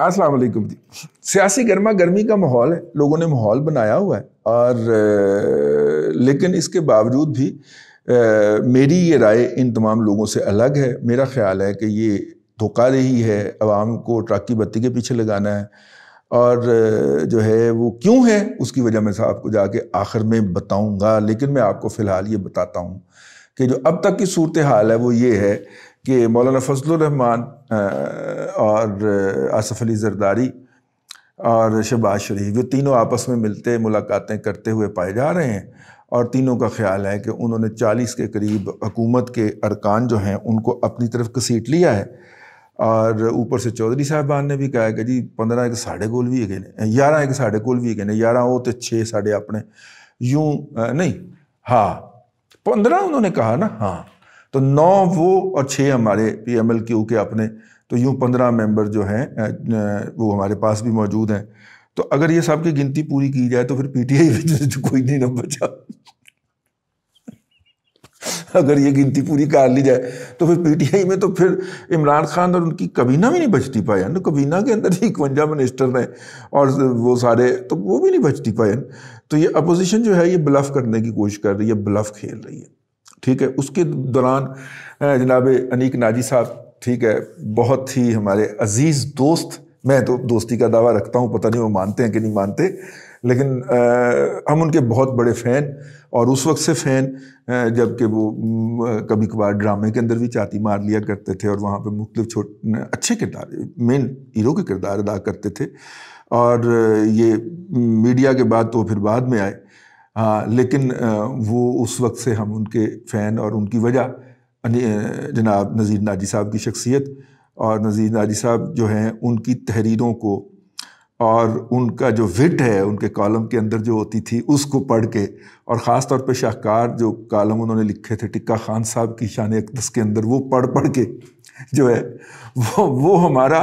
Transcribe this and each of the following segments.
वालेकुम जी सियासी गर्मा गर्मी का माहौल है लोगों ने माहौल बनाया हुआ है और लेकिन इसके बावजूद भी आ, मेरी ये राय इन तमाम लोगों से अलग है मेरा ख्याल है कि ये धोखा रही है आवाम को ट्रक की बत्ती के पीछे लगाना है और जो है वो क्यों है उसकी वजह मैं आपको जाके आखिर में बताऊंगा लेकिन मैं आपको फ़िलहाल ये बताता हूँ कि जो अब तक की सूरत हाल है वो ये है कि मौलाना फजल रहमान और आसफ़ अली जरदारी और शहबाज शरीफ ये तीनों आपस में मिलते मुलाकातें करते हुए पाए जा रहे हैं और तीनों का ख्याल है कि उन्होंने 40 के करीब हुकूमत के अरकान जो हैं उनको अपनी तरफ घसीट लिया है और ऊपर से चौधरी साहबान ने भी कहा कि जी पंद्रह एक साढ़े कोल भी है ग्यारह एक साढ़े कोल भी है ग्यारह वो तो छः साढ़े अपने यूँ नहीं हाँ पंद्रह उन्होंने कहा ना हाँ तो नौ वो और छः हमारे पी एम एल क्यू के अपने तो यूँ पंद्रह मेंबर जो हैं वो हमारे पास भी मौजूद हैं तो अगर ये सब की गिनती पूरी की जाए तो फिर पी टी आई कोई नहीं ना बचा अगर ये गिनती पूरी कर ली जाए तो फिर पीटीआई में तो फिर इमरान खान और उनकी कबीना भी नहीं बचती पाए ना कबीना के अंदर ही इकवंजा मिनिस्टर हैं और वो सारे तो वो भी नहीं बचती पाए तो ये अपोजिशन जो है ये ब्लफ करने की कोशिश कर रही है ब्लफ खेल रही है ठीक है उसके दौरान जनाब अनीक नाजी साहब ठीक है बहुत ही हमारे अजीज़ दोस्त मैं तो दोस्ती का दावा रखता हूँ पता नहीं वो मानते हैं कि नहीं मानते लेकिन आ, हम उनके बहुत बड़े फ़ैन और उस वक्त से फ़ैन जबकि वो कभी कभार ड्रामे के अंदर भी चाती मार लिया करते थे और वहाँ पे मुख्तलिफ छोट अच्छे किरदार मेन हीरो के किरदार अदा करते थे और ये मीडिया के बाद तो फिर बाद में आए आ, लेकिन आ, वो उस वक्त से हम उनके फ़ैन और उनकी वजह जनाब नज़ीर नाजी साहब की शख्सियत और नज़ीर नाजी साहब जो हैं उनकी तहरीरों को और उनका जो विट है उनके कॉलम के अंदर जो होती थी उसको पढ़ के और ख़ास तौर पर शाहकार जो कॉलम उन्होंने लिखे थे टिक्का खान साहब की शान अकदस के अंदर वो पढ़ पढ़ के जो है वो वो हमारा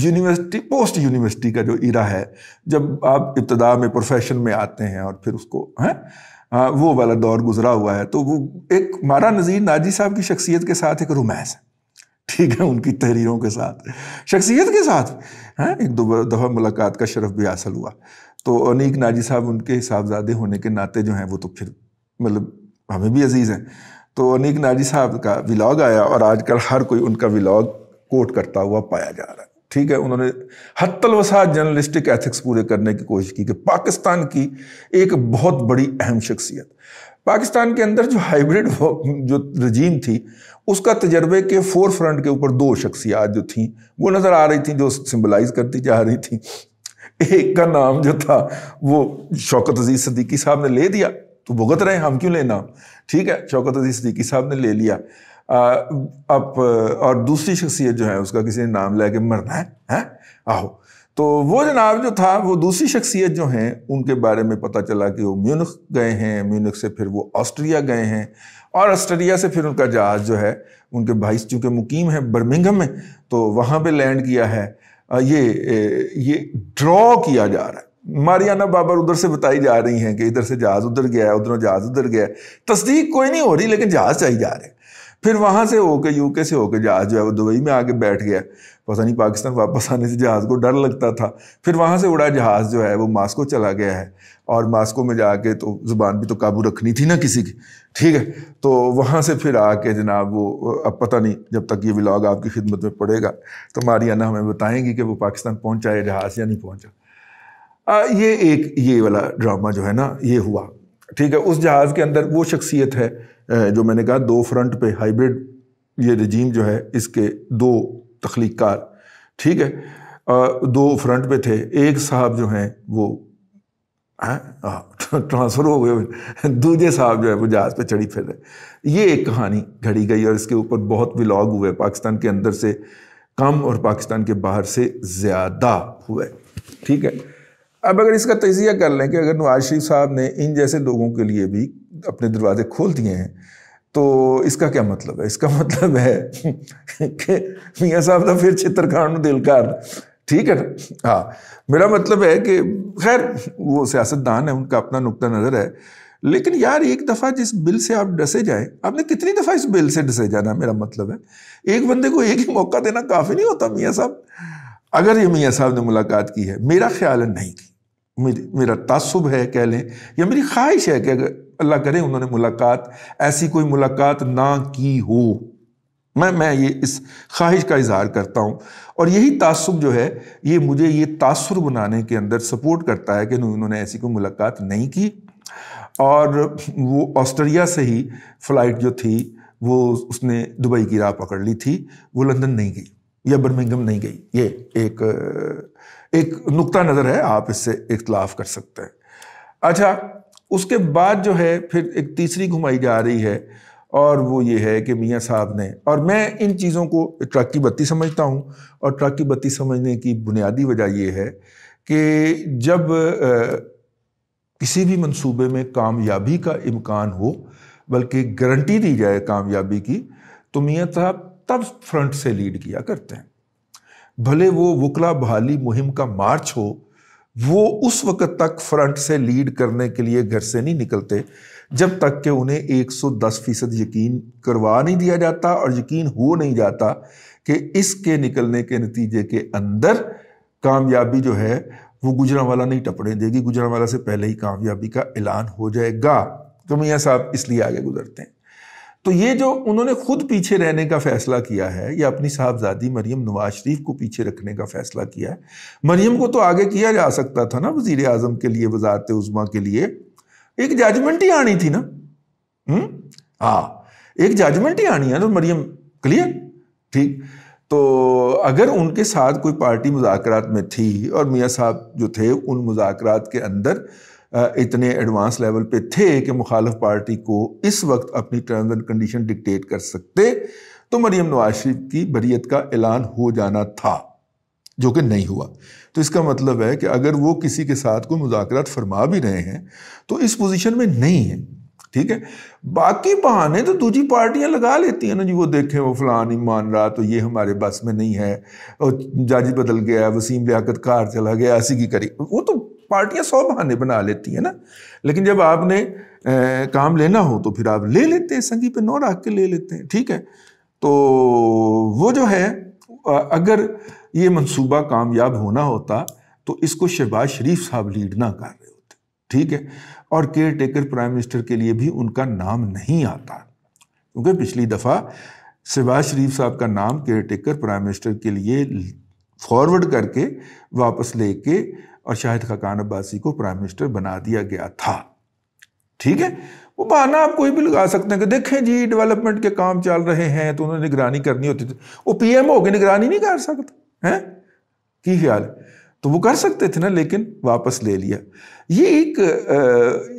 यूनिवर्सिटी पोस्ट यूनिवर्सिटी का जो इरा है जब आप इब्तदा में प्रोफेशन में आते हैं और फिर उसको हैं हाँ वो वाला दौर गुजरा हुआ है तो वो एक मारा नज़ीर नाजी साहब की शख्सियत के साथ एक रोमांस है ठीक है उनकी तहरीरों के साथ शख्सियत के साथ हैं एक दो दफ़ा मुलाकात का शरफ भी हासिल हुआ तो अनीक नाजी साहब उनके साहबजादे होने के नाते जो हैं वो तो फिर मतलब हमें भी अजीज़ हैं तो अनीक नाजी साहब का व्लाग आया और आजकल हर कोई उनका व्लाग कोट करता हुआ पाया जा रहा है ठीक है उन्होंने हत्तलवसा जर्नलिस्टिक एथिक्स पूरे करने की कोशिश की कि पाकिस्तान की एक बहुत बड़ी अहम शख्सियत पाकिस्तान के अंदर जो हाइब्रिड जो रजीम थी उसका तजर्बे के फोर फ्रंट के ऊपर दो शख्सियात जो थी वो नज़र आ रही थी जो सिम्बलाइज करती जा रही थी एक का नाम जो था वो शौकत अजीज़ सदीकी साहब ने ले दिया तो भुगत रहे हम क्यों लेना ठीक है शौकत अजीज़ सदीकी साहब ने ले लिया तो अब और दूसरी शख्सियत जो है उसका किसी ने नाम लेके मरना है है आहो तो वो जनाब जो था वो दूसरी शख्सियत जो हैं उनके बारे में पता चला कि वो म्यूनिख गए हैं म्यूनिख से फिर वो ऑस्ट्रिया गए हैं और ऑस्ट्रिया से फिर उनका जहाज़ जो है उनके भाई चूँकि मुकीम है बर्मिंगम में तो वहाँ पर लैंड किया है ये ये ड्रॉ किया जा रहा है मारियाना बाबर उधर से बताई जा रही हैं कि इधर से जहाज़ उधर गया है उधरों जहाज़ उधर गया है तस्दीक कोई नहीं हो रही लेकिन जहाज़ चाहिए जा रहे हैं फिर वहाँ से होकर यूके से होकर जहाज़ जो है वो दुबई में आके बैठ गया पता नहीं पाकिस्तान वापस आने से जहाज़ को डर लगता था फिर वहाँ से उड़ा जहाज़ जो है वो मास्को चला गया है और मास्को में जाके तो ज़ुबान भी तो काबू रखनी थी ना किसी की ठीक है तो वहाँ से फिर आके जनाब वो अब पता नहीं जब तक ये ब्लॉग आपकी खिदमत में पड़ेगा तो मारियाना हमें बताएंगी कि वो पाकिस्तान पहुँचा है जहाज़ या नहीं पहुँचा ये एक ये वाला ड्रामा जो है ना ये हुआ ठीक है उस जहाज़ के अंदर वो शख्सियत है जो मैंने कहा दो फ्रंट पे हाइब्रिड ये रजीम जो है इसके दो तख्लीकार ठीक है दो फ्रंट पे थे एक साहब जो हैं वो हाँ, ट्रांसफ़र हो गए दूजे साहब जो है वो जहाज़ पे चढ़ी फिर रहे ये एक कहानी घड़ी गई और इसके ऊपर बहुत विलॉग हुए पाकिस्तान के अंदर से कम और पाकिस्तान के बाहर से ज़्यादा हुए ठीक है अब अगर इसका तजिया कर लें कि अगर नवाज शरीफ साहब ने इन जैसे लोगों के लिए भी अपने दरवाजे खोल दिए हैं तो इसका क्या मतलब है इसका मतलब है कि मियाँ साहब तो फिर चित्रकार दिलकार ठीक है ना हाँ मेरा मतलब है कि खैर वो सियासतदान है उनका अपना नुकता नज़र है लेकिन यार एक दफ़ा जिस बिल से आप डसे जाएं आपने कितनी दफ़ा इस बिल से डसे जाना मेरा मतलब है एक बंदे को एक ही मौका देना काफ़ी नहीं होता मियाँ साहब अगर ये मियाँ साहब ने मुलाकात की है मेरा ख्याल है नहीं की मेरी मेरा तसब है कह लें या मेरी ख्वाहिश है कि अल्लाह करें उन्होंने मुलाकात ऐसी कोई मुलाकात ना की हो मैं मैं ये इस ख्वाहिश का इजहार करता हूँ और यही तसब जो है ये मुझे ये तासुर बनाने के अंदर सपोर्ट करता है कि उन्होंने ऐसी कोई मुलाकात नहीं की और वो ऑस्ट्रेलिया से ही फ़्लाइट जो थी वो उसने दुबई की राह पकड़ ली थी वो लंदन नहीं गई या बर्मिंगम नहीं गई ये एक एक नुकता नज़र है आप इससे इख्तलाफ कर सकते हैं अच्छा उसके बाद जो है फिर एक तीसरी घुमाई जा रही है और वो ये है कि मियाँ साहब ने और मैं इन चीज़ों को ट्रक की बत्ती समझता हूँ और ट्रक की बत्ती समझने की बुनियादी वजह यह है कि जब किसी भी मंसूबे में कामयाबी का इम्कान हो बल्कि गारंटी दी जाए कामयाबी की तो मियाँ साहब तब फ्रंट से लीड किया करते हैं भले वो वकला बहाली मुहिम का मार्च हो वो उस वक़्त तक फ्रंट से लीड करने के लिए घर से नहीं निकलते जब तक कि उन्हें 110 फीसद यकीन करवा नहीं दिया जाता और यकीन हो नहीं जाता कि इसके निकलने के नतीजे के अंदर कामयाबी जो है वो वाला नहीं टपड़े देगी गुजरा वाला से पहले ही कामयाबी का ऐलान हो जाएगा तो मियाँ साहब इसलिए आगे गुजरते हैं तो ये जो उन्होंने खुद पीछे रहने का फैसला किया है या अपनी साहबजादी मरियम नवाज शरीफ को पीछे रखने का फैसला किया है मरियम को तो आगे किया जा सकता था ना वजीर आजम के लिए वजारत उजमा के लिए एक जजमेंट ही आनी थी ना हम्म? हाँ एक जजमेंट ही आनी है ना मरियम क्लियर ठीक तो अगर उनके साथ कोई पार्टी मुजाकर में थी और मियाँ साहब जो थे उन मुजाकर के अंदर इतने एडवांस लेवल पे थे कि मुखालफ पार्टी को इस वक्त अपनी टर्म्स एंड कंडीशन डिक्टेट कर सकते तो मरियम नवाज शरीफ की बरीत का ऐलान हो जाना था जो कि नहीं हुआ तो इसका मतलब है कि अगर वो किसी के साथ कोई मुजाकर फरमा भी रहे हैं तो इस पोजीशन में नहीं है ठीक है बाकी बहाने तो दूसरी पार्टियां लगा लेती हैं ना जी वो देखें वो फलान ही मान रहा तो ये हमारे बस में नहीं है और जाजी बदल गया वसीम लियाकत कार चला गया ऐसी की करी वो तो पार्टियां सौ बहाने बना लेती है ना लेकिन जब आपने ए, काम लेना हो तो फिर आप ले लेते हैं संगी पे नौ रख के ले लेते हैं ठीक है तो वो जो है अगर ये मंसूबा कामयाब होना होता तो इसको शहबाज शरीफ साहब लीड ना कर रहे होते ठीक है और केयर टेकर प्राइम मिनिस्टर के लिए भी उनका नाम नहीं आता क्योंकि पिछली दफ़ा शहबाज शरीफ साहब का नाम केयर टेकर प्राइम मिनिस्टर के लिए फॉरवर्ड करके वापस लेके और शाहिद खकान अब्बासी को प्राइम मिनिस्टर बना दिया गया था ठीक है वो बहाना आप कोई भी लगा सकते हैं कि देखें जी डेवलपमेंट के काम चल रहे हैं तो उन्हें निगरानी करनी होती थी वो हो की निगरानी नहीं कर सकते हैं की ख्याल है तो वो कर सकते थे ना लेकिन वापस ले लिया ये एक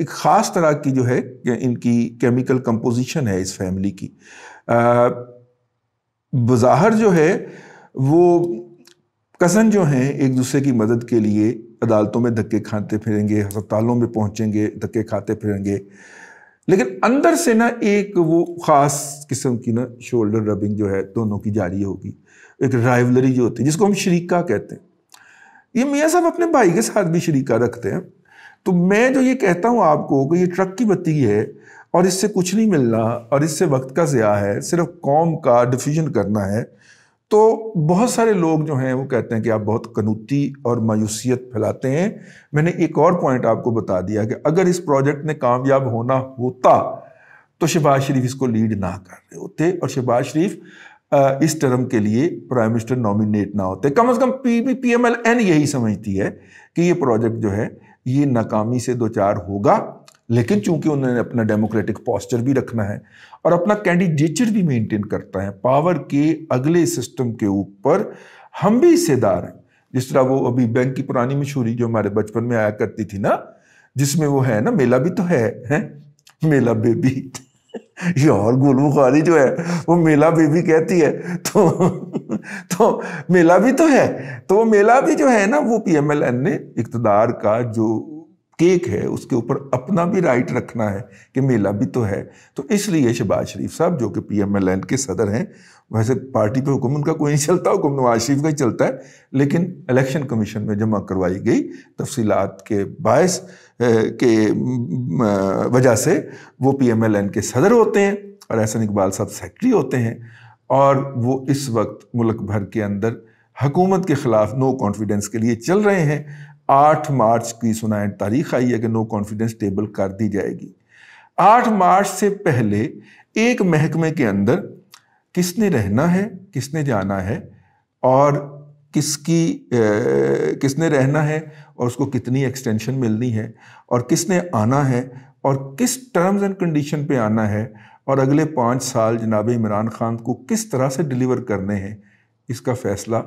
एक ख़ास तरह की जो है इनकी केमिकल कंपोजिशन है इस फैमिली की बाहर जो है वो कज़न जो हैं एक दूसरे की मदद के लिए अदालतों में धक्के खाते फिरेंगे अस्पतालों में पहुंचेंगे धक्के खाते फिरेंगे लेकिन अंदर से ना एक वो ख़ास किस्म की ना शोल्डर रबिंग जो है दोनों की जारी होगी एक राइवलरी जो होती है जिसको हम शरीका कहते हैं ये मियाँ साहब अपने भाई के साथ भी शरीका रखते हैं तो मैं जो ये कहता हूँ आपको कि ये ट्रक की बत्ती है और इससे कुछ नहीं मिलना और इससे वक्त का ज़्या है सिर्फ कौम का डिफ्यूजन करना है तो बहुत सारे लोग जो हैं वो कहते हैं कि आप बहुत कनूती और मायूसियत फैलाते हैं मैंने एक और पॉइंट आपको बता दिया कि अगर इस प्रोजेक्ट ने कामयाब होना होता तो शहबाज शरीफ इसको लीड ना कर रहे होते और शहबाज शरीफ इस टर्म के लिए प्राइम मिनिस्टर नॉमिनेट ना होते कम अज़ कम P P P M L N यही समझती है कि ये प्रोजेक्ट जो है ये नाकामी से दो चार होगा लेकिन चूंकि उन्होंने अपना डेमोक्रेटिक पॉस्चर भी रखना है और अपना कैंडिडेचर भी मेंटेन करता है पावर के अगले सिस्टम के ऊपर हम भी हिस्सेदार हैं जिस तरह वो अभी बैंक की पुरानी मशहूरी जो हमारे बचपन में आया करती थी ना जिसमें वो है ना मेला भी तो है, है? मेला बेबी यार गुलमु खारी जो है वो मेला बेबी कहती है तो तो मेला भी तो है तो वो मेला भी जो है ना वो पीएमएलएन ने इकतदार का जो केक है उसके ऊपर अपना भी राइट रखना है कि मेला भी तो है तो इसलिए शहबाज शरीफ साहब जो कि पी एम एल एन के सदर हैं वैसे पार्टी पे हुक्म उनका कोई नहीं चलता हुक्म नवाज शरीफ का ही चलता है लेकिन इलेक्शन कमीशन में जमा करवाई गई तफसीलात के बायस के वजह से वो पी एम एल एन के सदर होते हैं और एहसन इकबाल साहब सेक्रेटरी होते हैं और वो इस वक्त मुल्क भर के अंदर हकूमत के ख़िलाफ़ नो कॉन्फिडेंस के लिए चल रहे हैं आठ मार्च की सुनाए तारीख आई है कि नो कॉन्फिडेंस टेबल कर दी जाएगी आठ मार्च से पहले एक महकमे के अंदर किसने रहना है किसने जाना है और किसकी ए, किसने रहना है और उसको कितनी एक्सटेंशन मिलनी है और किसने आना है और किस टर्म्स एंड कंडीशन पे आना है और अगले पाँच साल जनाब इमरान खान को किस तरह से डिलीवर करने हैं इसका फ़ैसला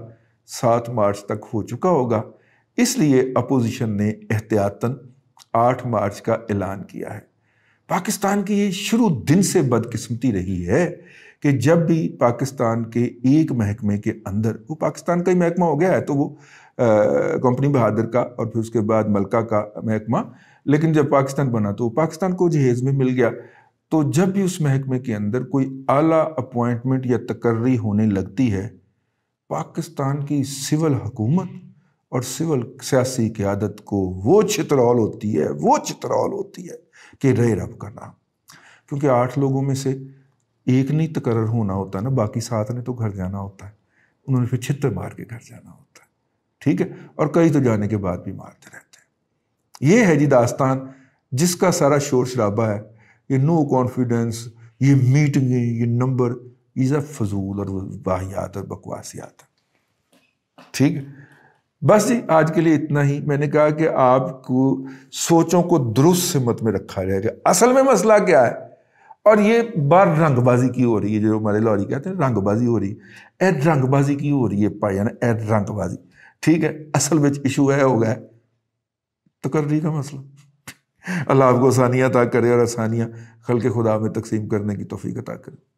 सात मार्च तक हो चुका होगा इसलिए अपोजिशन ने एहतियातन 8 मार्च का ऐलान किया है पाकिस्तान की ये शुरू दिन से बदकिस्मती रही है कि जब भी पाकिस्तान के एक महकमे के अंदर वो पाकिस्तान का ही महकमा हो गया है तो वो कंपनी बहादुर का और फिर उसके बाद मलका का महकमा लेकिन जब पाकिस्तान बना तो पाकिस्तान को जहेज में मिल गया तो जब भी उस महकमे के अंदर कोई आला अपॉइंटमेंट या तकर्री होने लगती है पाकिस्तान की सिविल हुकूमत और सिविल सियासी की आदत को वो चित्रौल होती है वो चित्रौल होती है कि रहे रब का नाम क्योंकि आठ लोगों में से एक नहीं तकरर तो होना होता ना बाकी सात ने तो घर जाना होता है उन्होंने फिर छित्र मार के घर जाना होता है ठीक है और कई तो जाने के बाद भी मारते रहते हैं ये है जी दास्तान जिसका सारा शोर शराबा है ये नो कॉन्फिडेंस ये मीटिंग ये नंबर ये सब फजूल और वाहियात और बकवासियात ठीक है बस जी आज के लिए इतना ही मैंने कहा कि आपको सोचों को दुरुस्त से मत में रखा जाएगा असल में मसला क्या है और ये बार रंगबाजी की हो रही है जो हमारे लॉरी कहते हैं रंगबाजी हो रही है ऐ रंगबाजी की हो रही है पाई ना ऐड रंगबाजी ठीक है असल में इशू है हो गया है तो कर रही का मसला अल्लाह आपको आसानियाँ अदा करे और आसानियाँ खल के खुदा में तकसीम करने की तोफ़ी अता करे